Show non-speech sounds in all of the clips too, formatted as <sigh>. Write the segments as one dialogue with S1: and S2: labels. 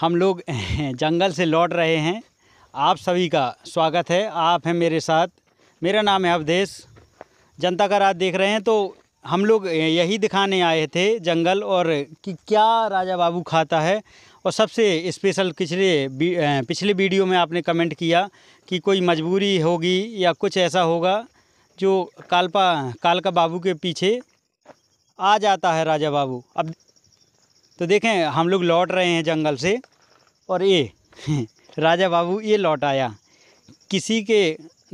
S1: हम लोग <laughs> जंगल से लौट रहे हैं आप सभी का स्वागत है आप हैं मेरे साथ मेरा नाम है अवधेश जनता का रात देख रहे हैं तो हम लोग यही दिखाने आए थे जंगल और कि क्या राजा बाबू खाता है और सबसे स्पेशल पिछले पिछले वीडियो में आपने कमेंट किया कि कोई मजबूरी होगी या कुछ ऐसा होगा जो कालपा कालका बाबू के पीछे आ जाता है राजा बाबू अब तो देखें हम लोग लौट रहे हैं जंगल से और ये <laughs> राजा बाबू ये लौट आया किसी के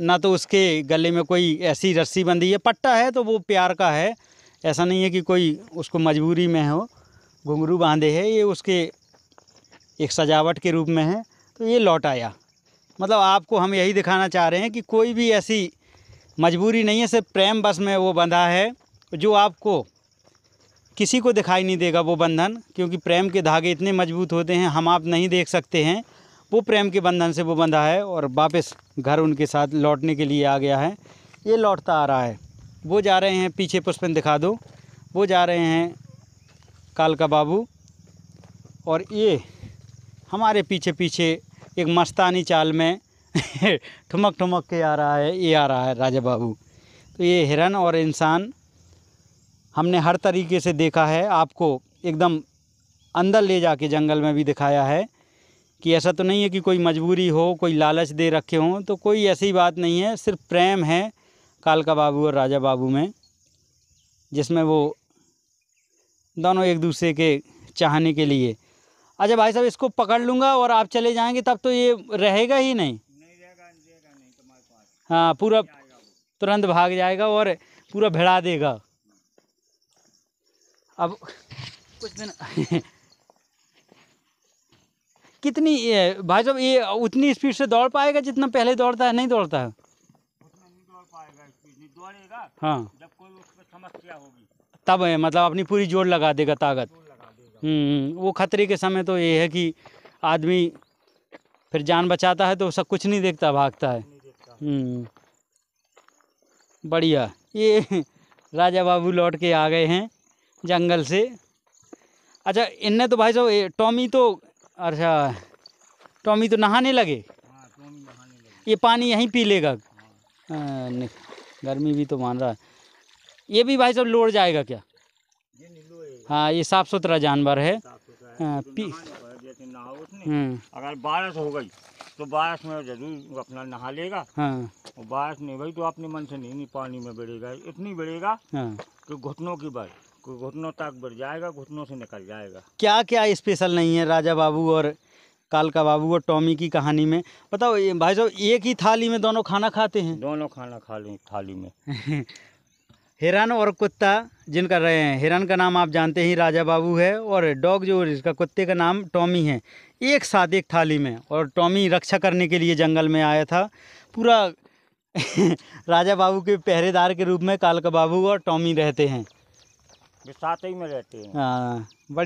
S1: ना तो उसके गले में कोई ऐसी रस्सी बंधी है पट्टा है तो वो प्यार का है ऐसा नहीं है कि कोई उसको मजबूरी में हो घुंघरू बांधे है ये उसके एक सजावट के रूप में है तो ये लौट आया मतलब आपको हम यही दिखाना चाह रहे हैं कि कोई भी ऐसी मजबूरी नहीं है सिर्फ प्रेम बस में वो बंधा है जो आपको किसी को दिखाई नहीं देगा वो बंधन क्योंकि प्रेम के धागे इतने मजबूत होते हैं हम आप नहीं देख सकते हैं वो प्रेम के बंधन से वो बंधा है और वापस घर उनके साथ लौटने के लिए आ गया है ये लौटता आ रहा है वो जा रहे हैं पीछे पुष्पन दिखा दो वो जा रहे हैं कालका बाबू और ये हमारे पीछे पीछे एक मस्तानी चाल में <laughs> ठुमक ठुमक के आ रहा है ये आ रहा है राजा बाबू तो ये हिरन और इंसान हमने हर तरीके से देखा है आपको एकदम अंदर ले जाके जंगल में भी दिखाया है कि ऐसा तो नहीं है कि कोई मजबूरी हो कोई लालच दे रखे हों तो कोई ऐसी बात नहीं है सिर्फ प्रेम है कालका बाबू और राजा बाबू में जिसमें वो दोनों एक दूसरे के चाहने के लिए अच्छा भाई साहब इसको पकड़ लूँगा और आप चले जाएंगे तब तो ये रहेगा ही नहीं, रहेगा, हाँ पूरा तुरंत भाग जाएगा और पूरा भिड़ा देगा अब कुछ दिन <laughs> कितनी ये भाई साहब ये उतनी स्पीड से दौड़ पाएगा जितना पहले दौड़ता है नहीं दौड़ता है
S2: दौड़ेगा हाँ
S1: जब कोई उसमें समस्या होगी तब मतलब अपनी पूरी जोर लगा देगा ताकत हम्म, हम्म वो खतरे के समय तो ये है कि आदमी फिर जान बचाता है तो सब कुछ नहीं देखता भागता है हम्म बढ़िया ये <laughs> राजा बाबू लौट के आ गए हैं जंगल से अच्छा इनने तो भाई साहब टॉमी तो अच्छा टॉमी तो नहाने लगे हाँ, ये पानी यहीं पी लेगा हाँ, गर्मी भी तो मान रहा है ये भी भाई साहब लोड़ जाएगा क्या हाँ ये साफ़ सुथरा जानवर है हाँ, तो
S2: हम्म। अगर बारिश हो गई तो बारिश में जरूर अपना नहा लेगा हाँ बारिश नहीं भाई तो अपने मन से नहीं, नहीं पानी में बढ़ेगा इतनी बढ़ेगा हाँ। कि घुटनों की बात घुटनों तक बढ़ जाएगा घुटनों से निकल जाएगा
S1: क्या क्या स्पेशल नहीं है राजा बाबू और कालका बाबू और टॉमी की कहानी में बताओ भाई साहब एक ही थाली में दोनों खाना खाते हैं दोनों खाना खा लें थाली में <laughs> हिरन और कुत्ता जिनका रहे हैं हिरन का नाम आप जानते ही राजा बाबू है और डॉग जो इसका कुत्ते का नाम टॉमी है एक साथ एक थाली में और टॉमी रक्षा करने के लिए जंगल में आया था पूरा <laughs> राजा बाबू के पहरेदार के रूप में कालका बाबू और टॉमी रहते हैं
S2: साथ ही में रहते हैं
S1: हाँ बड़ी